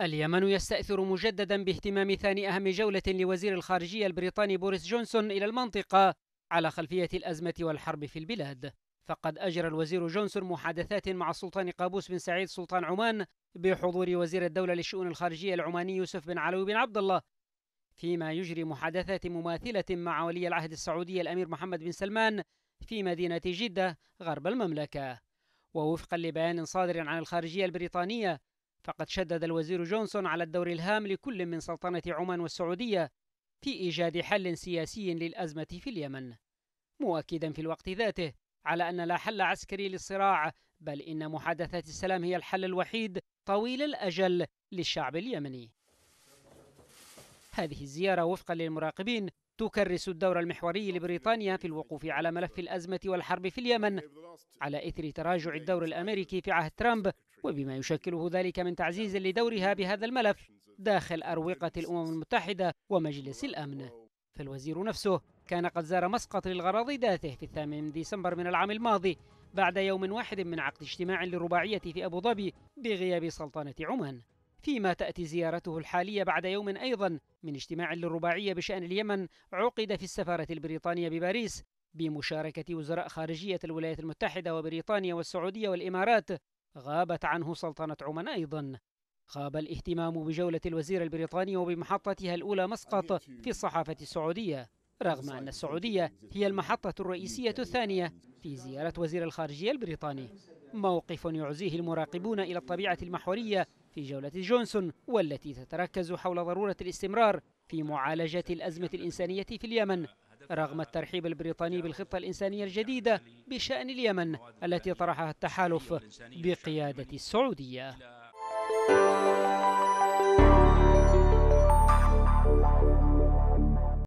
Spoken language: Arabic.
اليمن يستأثر مجددا باهتمام ثاني أهم جولة لوزير الخارجية البريطاني بوريس جونسون إلى المنطقة على خلفية الأزمة والحرب في البلاد فقد أجرى الوزير جونسون محادثات مع السلطان قابوس بن سعيد سلطان عمان بحضور وزير الدولة للشؤون الخارجية العماني يوسف بن علوي بن عبد الله فيما يجري محادثات مماثلة مع ولي العهد السعودي الأمير محمد بن سلمان في مدينة جدة غرب المملكة ووفقا لبيان صادر عن الخارجية البريطانية فقد شدد الوزير جونسون على الدور الهام لكل من سلطنة عمان والسعودية في إيجاد حل سياسي للأزمة في اليمن مؤكدا في الوقت ذاته على أن لا حل عسكري للصراع بل إن محادثات السلام هي الحل الوحيد طويل الأجل للشعب اليمني هذه الزيارة وفقا للمراقبين تكرس الدور المحوري لبريطانيا في الوقوف على ملف الأزمة والحرب في اليمن على إثر تراجع الدور الأمريكي في عهد ترامب وبما يشكله ذلك من تعزيز لدورها بهذا الملف داخل أروقة الأمم المتحدة ومجلس الأمن فالوزير نفسه كان قد زار مسقط للغرض ذاته في الثامن من ديسمبر من العام الماضي بعد يوم واحد من عقد اجتماع للرباعية في أبو ظبي بغياب سلطنة عمان فيما تأتي زيارته الحالية بعد يوم أيضا من اجتماع للرباعية بشأن اليمن عقد في السفارة البريطانية بباريس بمشاركة وزراء خارجية الولايات المتحدة وبريطانيا والسعودية والإمارات غابت عنه سلطنة عمان أيضا غاب الاهتمام بجولة الوزير البريطاني وبمحطتها الأولى مسقط في الصحافة السعودية رغم أن السعودية هي المحطة الرئيسية الثانية في زيارة وزير الخارجية البريطاني موقف يعزيه المراقبون إلى الطبيعة المحورية في جولة جونسون والتي تتركز حول ضرورة الاستمرار في معالجة الأزمة الإنسانية في اليمن رغم الترحيب البريطاني بالخطة الإنسانية الجديدة بشأن اليمن التي طرحها التحالف بقيادة السعودية